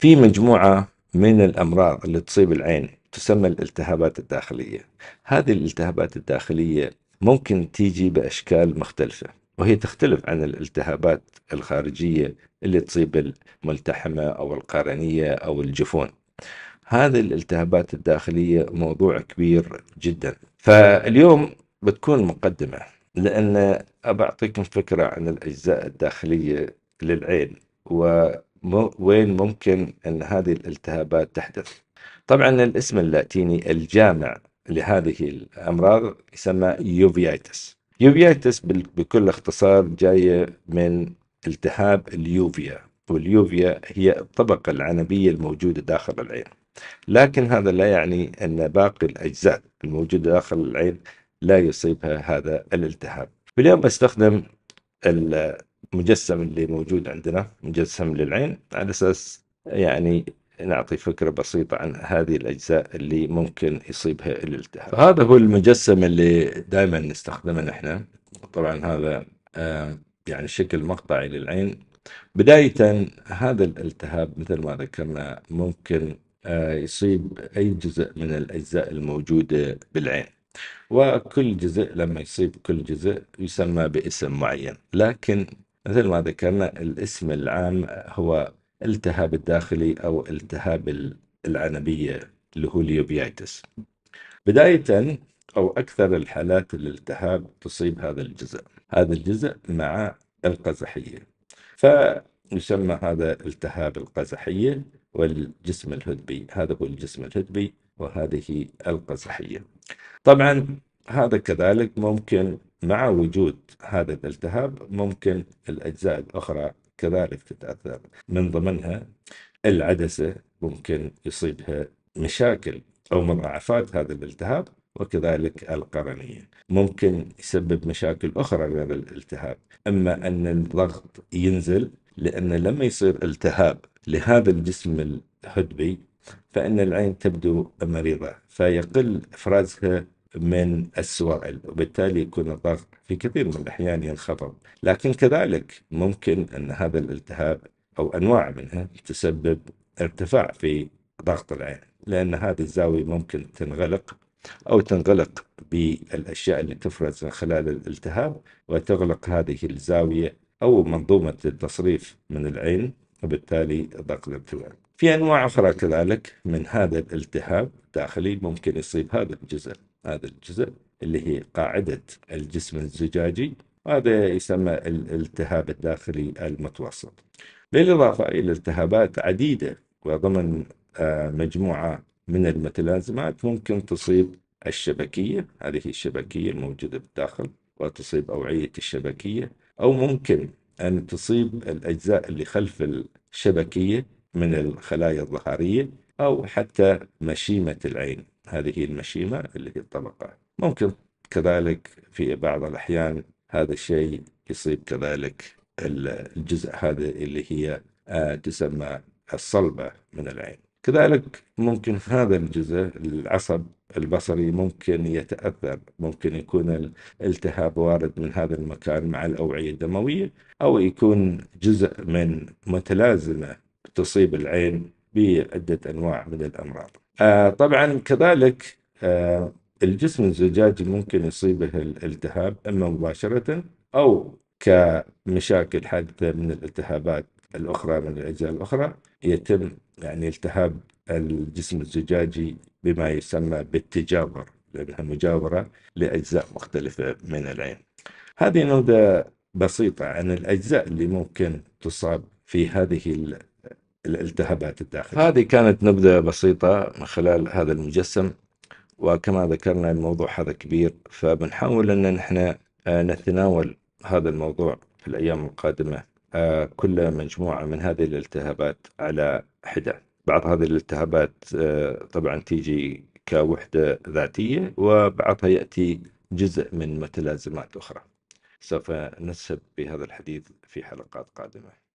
في مجموعة من الأمراض اللي تصيب العين تسمى الالتهابات الداخلية هذه الالتهابات الداخلية ممكن تيجي بأشكال مختلفة وهي تختلف عن الالتهابات الخارجية اللي تصيب الملتحمة أو القرنية أو الجفون هذه الالتهابات الداخلية موضوع كبير جدا فاليوم بتكون مقدمة لأن أبعطيكم فكرة عن الأجزاء الداخلية للعين و وين ممكن أن هذه الالتهابات تحدث طبعا الاسم اللاتيني الجامع لهذه الأمراض يسمى يوفيايتس يوفيايتس بكل اختصار جاية من التهاب اليوفيا واليوفيا هي الطبقة العنبية الموجودة داخل العين لكن هذا لا يعني أن باقي الأجزاء الموجودة داخل العين لا يصيبها هذا الالتهاب اليوم أستخدم مجسم اللي موجود عندنا مجسم للعين على أساس يعني نعطي فكرة بسيطة عن هذه الأجزاء اللي ممكن يصيبها الالتهاب فهذا هو المجسم اللي دائما نستخدمه نحن طبعا هذا يعني شكل مقطعي للعين بداية هذا الالتهاب مثل ما ذكرنا ممكن آه، يصيب أي جزء من الأجزاء الموجودة بالعين وكل جزء لما يصيب كل جزء يسمى باسم معين لكن مثل ما ذكرنا الاسم العام هو التهاب الداخلي أو التهاب العنبية اللي هو اليوبيايتس بداية أو أكثر الحالات الالتهاب تصيب هذا الجزء هذا الجزء مع القزحية فيسمى هذا التهاب القزحية والجسم الهدبي هذا هو الجسم الهدبي وهذه القزحية طبعا هذا كذلك ممكن مع وجود هذا الالتهاب ممكن الأجزاء الأخرى كذلك تتأثر من ضمنها العدسة ممكن يصيبها مشاكل أو مضاعفات هذا الالتهاب وكذلك القرنية ممكن يسبب مشاكل أخرى غير الالتهاب أما أن الضغط ينزل لأن لما يصير التهاب لهذا الجسم الهدبي فإن العين تبدو مريضة فيقل إفرازها من السوائل وبالتالي يكون الضغط في كثير من الأحيان ينخفض لكن كذلك ممكن أن هذا الالتهاب أو أنواع منها تسبب ارتفاع في ضغط العين لأن هذه الزاوية ممكن تنغلق أو تنغلق بالأشياء اللي تفرز من خلال الالتهاب وتغلق هذه الزاوية أو منظومة التصريف من العين وبالتالي ضغط الارتفاع في أنواع أخرى كذلك من هذا الالتهاب الداخلي ممكن يصيب هذا الجزء هذا الجزء اللي هي قاعدة الجسم الزجاجي وهذا يسمى الالتهاب الداخلي المتوسط بالإضافة إلى التهابات عديدة وضمن آه، مجموعة من المتلازمات ممكن تصيب الشبكية هذه الشبكية الموجودة بالداخل وتصيب أوعية الشبكية أو ممكن أن تصيب الأجزاء اللي خلف الشبكية من الخلايا الظهرية أو حتى مشيمة العين هذه المشيمة اللي هي الطبقة ممكن كذلك في بعض الأحيان هذا الشيء يصيب كذلك الجزء هذا اللي هي آه، تسمى الصلبة من العين كذلك ممكن هذا الجزء العصب البصري ممكن يتأثر ممكن يكون الالتهاب وارد من هذا المكان مع الأوعية الدموية أو يكون جزء من متلازمة تصيب العين بعدة أنواع من الأمراض آه، طبعا كذلك آه، الجسم الزجاجي ممكن يصيبه الالتهاب اما مباشره او كمشاكل حادثه من الالتهابات الاخرى من الاجزاء الاخرى يتم يعني التهاب الجسم الزجاجي بما يسمى بالتجاور لانها مجاوره لاجزاء مختلفه من العين. هذه نبذه بسيطه عن الاجزاء اللي ممكن تصاب في هذه الالتهابات الداخلية هذه كانت نبذة بسيطة من خلال هذا المجسم وكما ذكرنا الموضوع هذا كبير فبنحاول أن نحن آه، نتناول هذا الموضوع في الأيام القادمة آه، كل مجموعة من هذه الالتهابات على حدة بعض هذه الالتهابات آه، طبعا تيجي كوحدة ذاتية وبعضها يأتي جزء من متلازمات أخرى سوف نسهب بهذا الحديث في حلقات قادمه